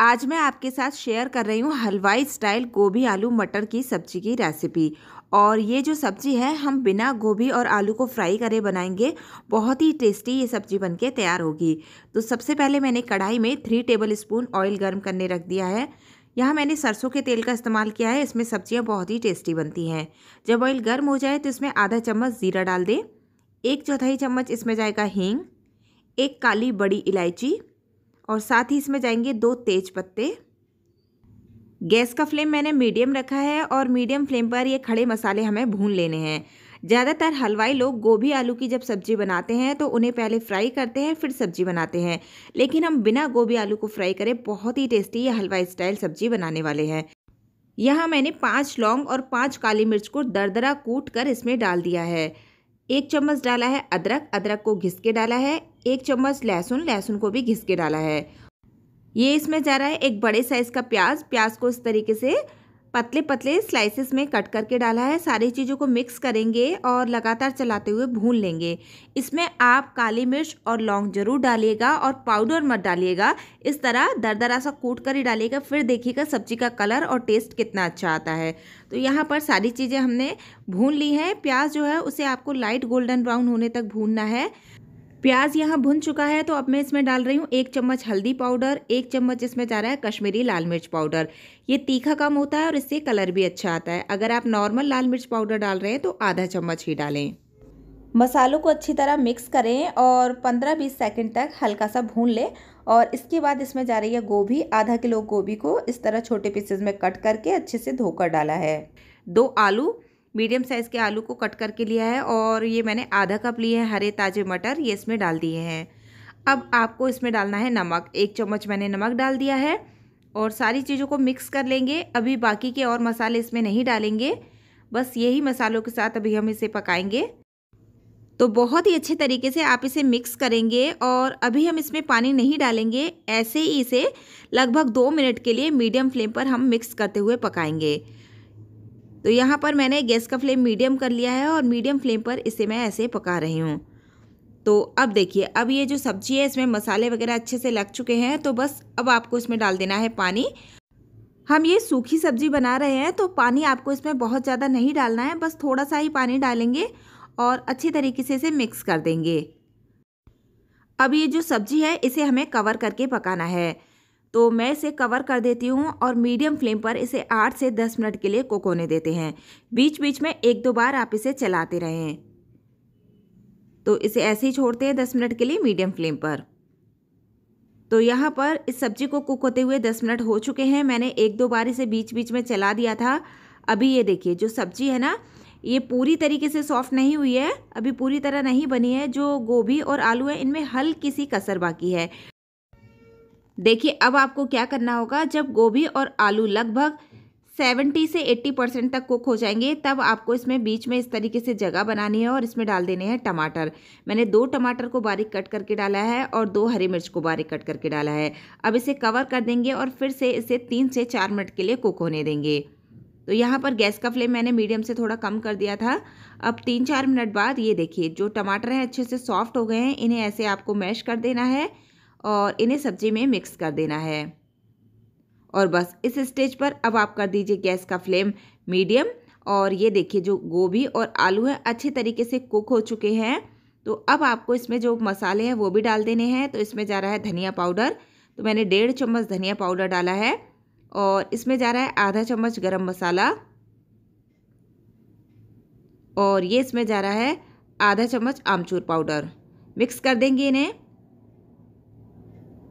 आज मैं आपके साथ शेयर कर रही हूँ हलवाई स्टाइल गोभी आलू मटर की सब्जी की रेसिपी और ये जो सब्ज़ी है हम बिना गोभी और आलू को फ्राई करे बनाएंगे बहुत ही टेस्टी ये सब्ज़ी बनके तैयार होगी तो सबसे पहले मैंने कढ़ाई में थ्री टेबल स्पून ऑयल गर्म करने रख दिया है यहाँ मैंने सरसों के तेल का इस्तेमाल किया है इसमें सब्जियाँ बहुत ही टेस्टी बनती हैं जब ऑयल गर्म हो जाए तो इसमें आधा चम्मच ज़ीरा डाल दें एक चौथाई चम्मच इसमें जाएगा हींग एक काली बड़ी इलायची और साथ ही इसमें जाएंगे दो तेज पत्ते गैस का फ्लेम मैंने मीडियम रखा है और मीडियम फ्लेम पर ये खड़े मसाले हमें भून लेने हैं ज़्यादातर हलवाई लोग गोभी आलू की जब सब्ज़ी बनाते हैं तो उन्हें पहले फ्राई करते हैं फिर सब्ज़ी बनाते हैं लेकिन हम बिना गोभी आलू को फ्राई करें बहुत ही टेस्टी ये हलवाई स्टाइल सब्ज़ी बनाने वाले हैं यहाँ मैंने पाँच लौंग और पाँच काली मिर्च को दरदरा कूट कर इसमें डाल दिया है एक चम्मच डाला है अदरक अदरक को घिस के डाला है एक चम्मच लहसुन लहसुन को भी घिस के डाला है ये इसमें जा रहा है एक बड़े साइज़ का प्याज प्याज को इस तरीके से पतले पतले स्लाइसेस में कट करके डाला है सारी चीज़ों को मिक्स करेंगे और लगातार चलाते हुए भून लेंगे इसमें आप काली मिर्च और लौंग ज़रूर डालिएगा और पाउडर मत डालिएगा इस तरह दर दरा सा कूट कर ही डालिएगा फिर देखिएगा सब्जी का कलर और टेस्ट कितना अच्छा आता है तो यहाँ पर सारी चीज़ें हमने भून ली हैं प्याज जो है उसे आपको लाइट गोल्डन ब्राउन होने तक भूनना है प्याज यहाँ भुन चुका है तो अब मैं इसमें डाल रही हूँ एक चम्मच हल्दी पाउडर एक चम्मच इसमें जा रहा है कश्मीरी लाल मिर्च पाउडर ये तीखा कम होता है और इससे कलर भी अच्छा आता है अगर आप नॉर्मल लाल मिर्च पाउडर डाल रहे हैं तो आधा चम्मच ही डालें मसालों को अच्छी तरह मिक्स करें और 15-20 सेकंड तक हल्का सा भून लें और इसके बाद इसमें जा रही है गोभी आधा किलो गोभी को इस तरह छोटे पीसेज में कट करके अच्छे से धोकर डाला है दो आलू मीडियम साइज़ के आलू को कट करके लिया है और ये मैंने आधा कप लिए हैं हरे ताजे मटर ये इसमें डाल दिए हैं अब आपको इसमें डालना है नमक एक चम्मच मैंने नमक डाल दिया है और सारी चीज़ों को मिक्स कर लेंगे अभी बाकी के और मसाले इसमें नहीं डालेंगे बस यही मसालों के साथ अभी हम इसे पकाएंगे तो बहुत ही अच्छे तरीके से आप इसे मिक्स करेंगे और अभी हम इसमें पानी नहीं डालेंगे ऐसे ही इसे लगभग दो मिनट के लिए मीडियम फ्लेम पर हम मिक्स करते हुए पकाएंगे तो यहाँ पर मैंने गैस का फ्लेम मीडियम कर लिया है और मीडियम फ्लेम पर इसे मैं ऐसे पका रही हूँ तो अब देखिए अब ये जो सब्जी है इसमें मसाले वगैरह अच्छे से लग चुके हैं तो बस अब आपको इसमें डाल देना है पानी हम ये सूखी सब्जी बना रहे हैं तो पानी आपको इसमें बहुत ज़्यादा नहीं डालना है बस थोड़ा सा ही पानी डालेंगे और अच्छे तरीके से इसे मिक्स कर देंगे अब ये जो सब्जी है इसे हमें कवर करके पकाना है तो मैं इसे कवर कर देती हूँ और मीडियम फ्लेम पर इसे आठ से दस मिनट के लिए कुक होने देते हैं बीच बीच में एक दो बार आप इसे चलाते रहें तो इसे ऐसे ही छोड़ते हैं दस मिनट के लिए मीडियम फ्लेम पर तो यहाँ पर इस सब्जी को कुक होते हुए दस मिनट हो चुके हैं मैंने एक दो बार इसे बीच बीच में चला दिया था अभी ये देखिए जो सब्जी है ना ये पूरी तरीके से सॉफ्ट नहीं हुई है अभी पूरी तरह नहीं बनी है जो गोभी और आलू है इनमें हल्की सी कसर बाकी है देखिए अब आपको क्या करना होगा जब गोभी और आलू लगभग 70 से 80 परसेंट तक कुक हो जाएंगे तब आपको इसमें बीच में इस तरीके से जगह बनानी है और इसमें डाल देने हैं टमाटर मैंने दो टमाटर को बारीक कट करके डाला है और दो हरी मिर्च को बारीक कट करके डाला है अब इसे कवर कर देंगे और फिर से इसे तीन से चार मिनट के लिए कुक होने देंगे तो यहाँ पर गैस का फ्लेम मैंने मीडियम से थोड़ा कम कर दिया था अब तीन चार मिनट बाद ये देखिए जो टमाटर हैं अच्छे से सॉफ्ट हो गए हैं इन्हें ऐसे आपको मैश कर देना है और इन्हें सब्जी में मिक्स कर देना है और बस इस स्टेज पर अब आप कर दीजिए गैस का फ्लेम मीडियम और ये देखिए जो गोभी और आलू है अच्छे तरीके से कुक हो चुके हैं तो अब आपको इसमें जो मसाले हैं वो भी डाल देने हैं तो इसमें जा रहा है धनिया पाउडर तो मैंने डेढ़ चम्मच धनिया पाउडर डाला है और इसमें जा रहा है आधा चम्मच गरम मसाला और ये इसमें जा रहा है आधा चम्मच आमचूर पाउडर मिक्स कर देंगे इन्हें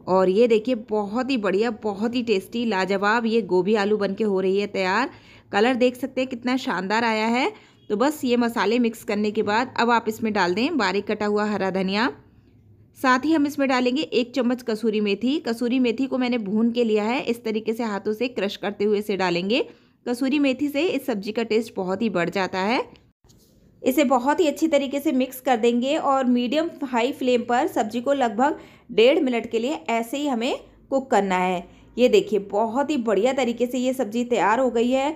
और ये देखिए बहुत ही बढ़िया बहुत ही टेस्टी लाजवाब ये गोभी आलू बन के हो रही है तैयार कलर देख सकते हैं कितना शानदार आया है तो बस ये मसाले मिक्स करने के बाद अब आप इसमें डाल दें बारीक कटा हुआ हरा धनिया साथ ही हम इसमें डालेंगे एक चम्मच कसूरी मेथी कसूरी मेथी को मैंने भून के लिया है इस तरीके से हाथों से क्रश करते हुए इसे डालेंगे कसूरी मेथी से इस सब्जी का टेस्ट बहुत ही बढ़ जाता है इसे बहुत ही अच्छी तरीके से मिक्स कर देंगे और मीडियम हाई फ्लेम पर सब्जी को लगभग डेढ़ मिनट के लिए ऐसे ही हमें कुक करना है ये देखिए बहुत ही बढ़िया तरीके से ये सब्ज़ी तैयार हो गई है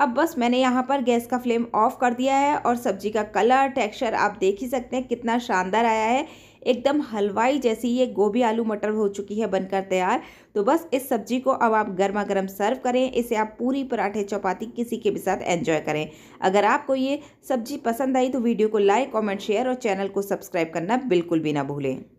अब बस मैंने यहाँ पर गैस का फ्लेम ऑफ़ कर दिया है और सब्जी का कलर टेक्सचर आप देख ही सकते हैं कितना शानदार आया है एकदम हलवाई जैसी ये गोभी आलू मटर हो चुकी है बनकर तैयार तो बस इस सब्जी को अब आप गर्मा गर्म सर्व करें इसे आप पूरी पराठे चपाती किसी के भी साथ एंजॉय करें अगर आपको ये सब्जी पसंद आई तो वीडियो को लाइक कॉमेंट शेयर और चैनल को सब्सक्राइब करना बिल्कुल भी ना भूलें